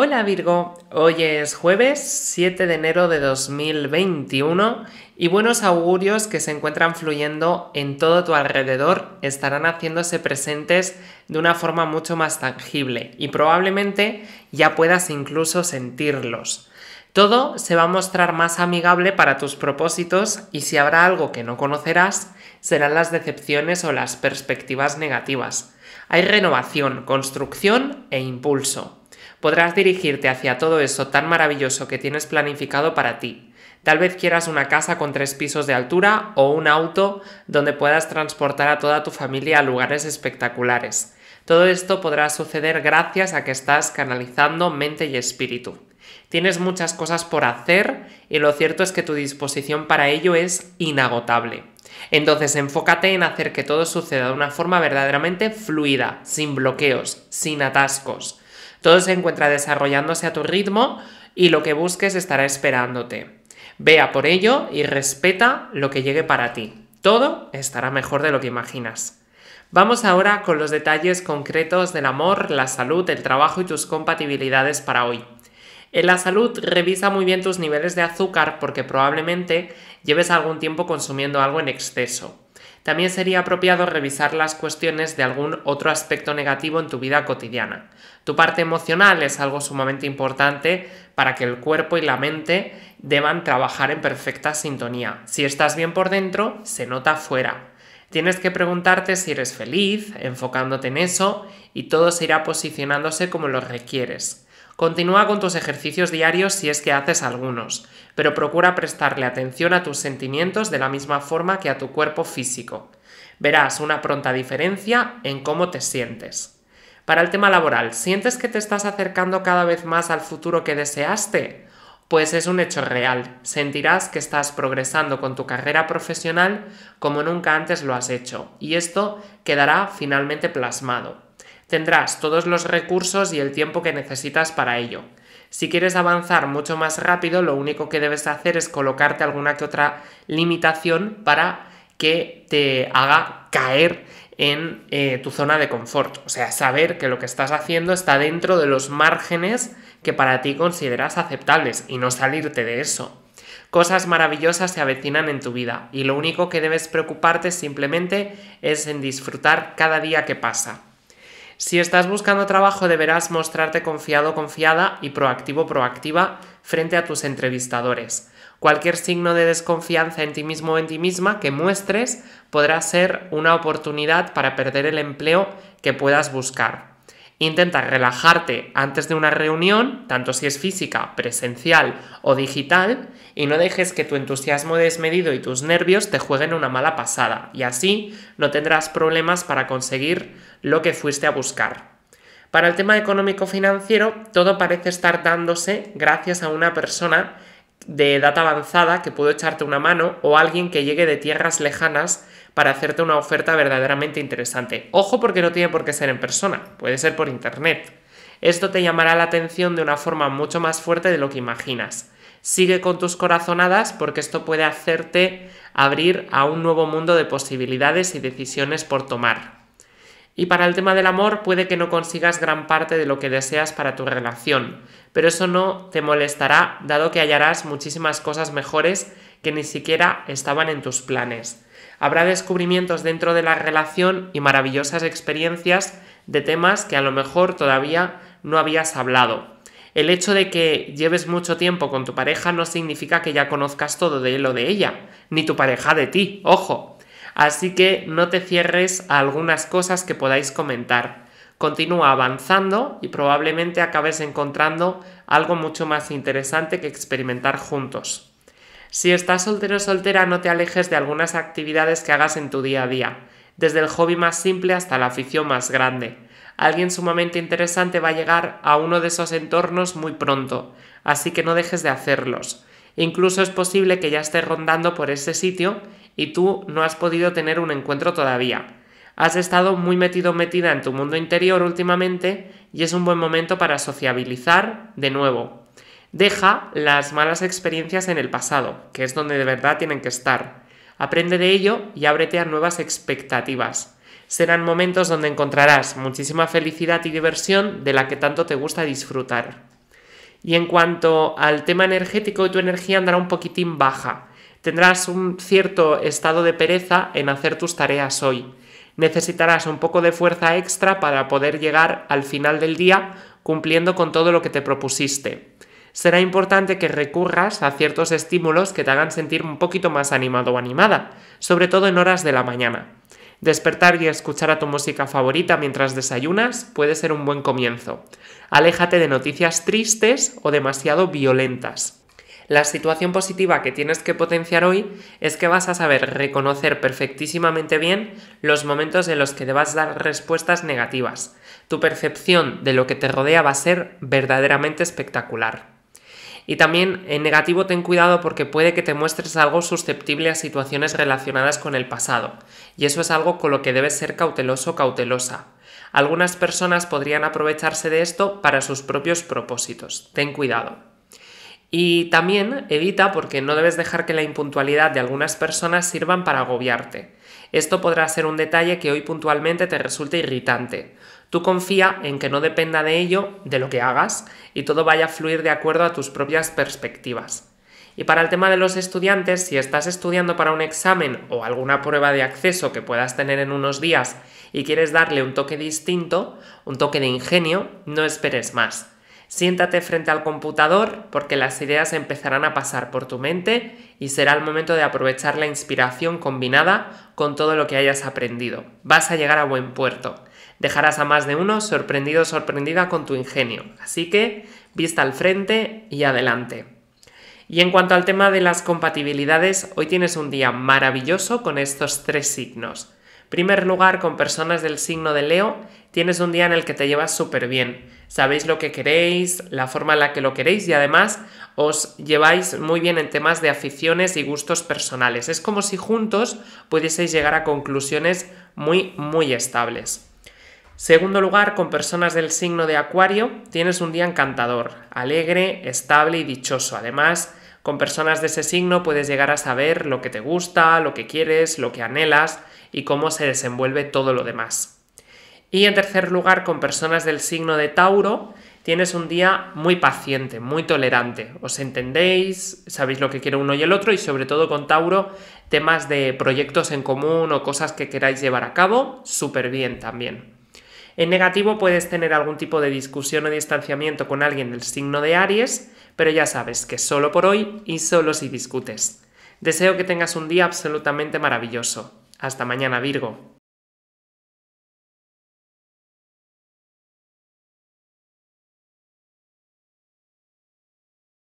Hola Virgo, hoy es jueves 7 de enero de 2021 y buenos augurios que se encuentran fluyendo en todo tu alrededor estarán haciéndose presentes de una forma mucho más tangible y probablemente ya puedas incluso sentirlos. Todo se va a mostrar más amigable para tus propósitos y si habrá algo que no conocerás serán las decepciones o las perspectivas negativas. Hay renovación, construcción e impulso podrás dirigirte hacia todo eso tan maravilloso que tienes planificado para ti. Tal vez quieras una casa con tres pisos de altura o un auto donde puedas transportar a toda tu familia a lugares espectaculares. Todo esto podrá suceder gracias a que estás canalizando mente y espíritu. Tienes muchas cosas por hacer y lo cierto es que tu disposición para ello es inagotable. Entonces enfócate en hacer que todo suceda de una forma verdaderamente fluida, sin bloqueos, sin atascos. Todo se encuentra desarrollándose a tu ritmo y lo que busques estará esperándote. Vea por ello y respeta lo que llegue para ti. Todo estará mejor de lo que imaginas. Vamos ahora con los detalles concretos del amor, la salud, el trabajo y tus compatibilidades para hoy. En la salud revisa muy bien tus niveles de azúcar porque probablemente lleves algún tiempo consumiendo algo en exceso. También sería apropiado revisar las cuestiones de algún otro aspecto negativo en tu vida cotidiana. Tu parte emocional es algo sumamente importante para que el cuerpo y la mente deban trabajar en perfecta sintonía. Si estás bien por dentro, se nota fuera. Tienes que preguntarte si eres feliz, enfocándote en eso, y todo se irá posicionándose como lo requieres. Continúa con tus ejercicios diarios si es que haces algunos, pero procura prestarle atención a tus sentimientos de la misma forma que a tu cuerpo físico. Verás una pronta diferencia en cómo te sientes. Para el tema laboral, ¿sientes que te estás acercando cada vez más al futuro que deseaste? Pues es un hecho real, sentirás que estás progresando con tu carrera profesional como nunca antes lo has hecho, y esto quedará finalmente plasmado tendrás todos los recursos y el tiempo que necesitas para ello. Si quieres avanzar mucho más rápido, lo único que debes hacer es colocarte alguna que otra limitación para que te haga caer en eh, tu zona de confort. O sea, saber que lo que estás haciendo está dentro de los márgenes que para ti consideras aceptables y no salirte de eso. Cosas maravillosas se avecinan en tu vida y lo único que debes preocuparte simplemente es en disfrutar cada día que pasa. Si estás buscando trabajo deberás mostrarte confiado, confiada y proactivo, proactiva frente a tus entrevistadores. Cualquier signo de desconfianza en ti mismo o en ti misma que muestres podrá ser una oportunidad para perder el empleo que puedas buscar. Intenta relajarte antes de una reunión, tanto si es física, presencial o digital, y no dejes que tu entusiasmo desmedido y tus nervios te jueguen una mala pasada, y así no tendrás problemas para conseguir lo que fuiste a buscar. Para el tema económico-financiero, todo parece estar dándose gracias a una persona de edad avanzada que pudo echarte una mano o alguien que llegue de tierras lejanas para hacerte una oferta verdaderamente interesante. Ojo porque no tiene por qué ser en persona, puede ser por internet. Esto te llamará la atención de una forma mucho más fuerte de lo que imaginas. Sigue con tus corazonadas porque esto puede hacerte abrir a un nuevo mundo de posibilidades y decisiones por tomar. Y para el tema del amor puede que no consigas gran parte de lo que deseas para tu relación, pero eso no te molestará dado que hallarás muchísimas cosas mejores que ni siquiera estaban en tus planes. Habrá descubrimientos dentro de la relación y maravillosas experiencias de temas que a lo mejor todavía no habías hablado. El hecho de que lleves mucho tiempo con tu pareja no significa que ya conozcas todo de él o de ella, ni tu pareja de ti, ojo. Así que no te cierres a algunas cosas que podáis comentar. Continúa avanzando y probablemente acabes encontrando algo mucho más interesante que experimentar juntos. Si estás soltero o soltera, no te alejes de algunas actividades que hagas en tu día a día, desde el hobby más simple hasta la afición más grande. Alguien sumamente interesante va a llegar a uno de esos entornos muy pronto, así que no dejes de hacerlos. Incluso es posible que ya estés rondando por ese sitio y tú no has podido tener un encuentro todavía. Has estado muy metido metida en tu mundo interior últimamente y es un buen momento para sociabilizar de nuevo. Deja las malas experiencias en el pasado, que es donde de verdad tienen que estar. Aprende de ello y ábrete a nuevas expectativas. Serán momentos donde encontrarás muchísima felicidad y diversión de la que tanto te gusta disfrutar. Y en cuanto al tema energético, tu energía andará un poquitín baja. Tendrás un cierto estado de pereza en hacer tus tareas hoy. Necesitarás un poco de fuerza extra para poder llegar al final del día cumpliendo con todo lo que te propusiste será importante que recurras a ciertos estímulos que te hagan sentir un poquito más animado o animada, sobre todo en horas de la mañana. Despertar y escuchar a tu música favorita mientras desayunas puede ser un buen comienzo. Aléjate de noticias tristes o demasiado violentas. La situación positiva que tienes que potenciar hoy es que vas a saber reconocer perfectísimamente bien los momentos en los que debas dar respuestas negativas. Tu percepción de lo que te rodea va a ser verdaderamente espectacular. Y también en negativo ten cuidado porque puede que te muestres algo susceptible a situaciones relacionadas con el pasado, y eso es algo con lo que debes ser cauteloso o cautelosa. Algunas personas podrían aprovecharse de esto para sus propios propósitos. Ten cuidado. Y también evita porque no debes dejar que la impuntualidad de algunas personas sirvan para agobiarte. Esto podrá ser un detalle que hoy puntualmente te resulte irritante. Tú confía en que no dependa de ello, de lo que hagas, y todo vaya a fluir de acuerdo a tus propias perspectivas. Y para el tema de los estudiantes, si estás estudiando para un examen o alguna prueba de acceso que puedas tener en unos días y quieres darle un toque distinto, un toque de ingenio, no esperes más. Siéntate frente al computador porque las ideas empezarán a pasar por tu mente y será el momento de aprovechar la inspiración combinada con todo lo que hayas aprendido. Vas a llegar a buen puerto. Dejarás a más de uno sorprendido sorprendida con tu ingenio. Así que vista al frente y adelante. Y en cuanto al tema de las compatibilidades, hoy tienes un día maravilloso con estos tres signos. Primer lugar, con personas del signo de Leo, tienes un día en el que te llevas súper bien. Sabéis lo que queréis, la forma en la que lo queréis y además os lleváis muy bien en temas de aficiones y gustos personales. Es como si juntos pudieseis llegar a conclusiones muy, muy estables. Segundo lugar, con personas del signo de Acuario, tienes un día encantador, alegre, estable y dichoso. Además, con personas de ese signo puedes llegar a saber lo que te gusta, lo que quieres, lo que anhelas y cómo se desenvuelve todo lo demás. Y en tercer lugar, con personas del signo de Tauro, tienes un día muy paciente, muy tolerante. Os entendéis, sabéis lo que quiere uno y el otro y sobre todo con Tauro, temas de proyectos en común o cosas que queráis llevar a cabo, súper bien también. En negativo puedes tener algún tipo de discusión o distanciamiento con alguien del signo de Aries, pero ya sabes que solo por hoy y solo si discutes. Deseo que tengas un día absolutamente maravilloso. Hasta mañana Virgo.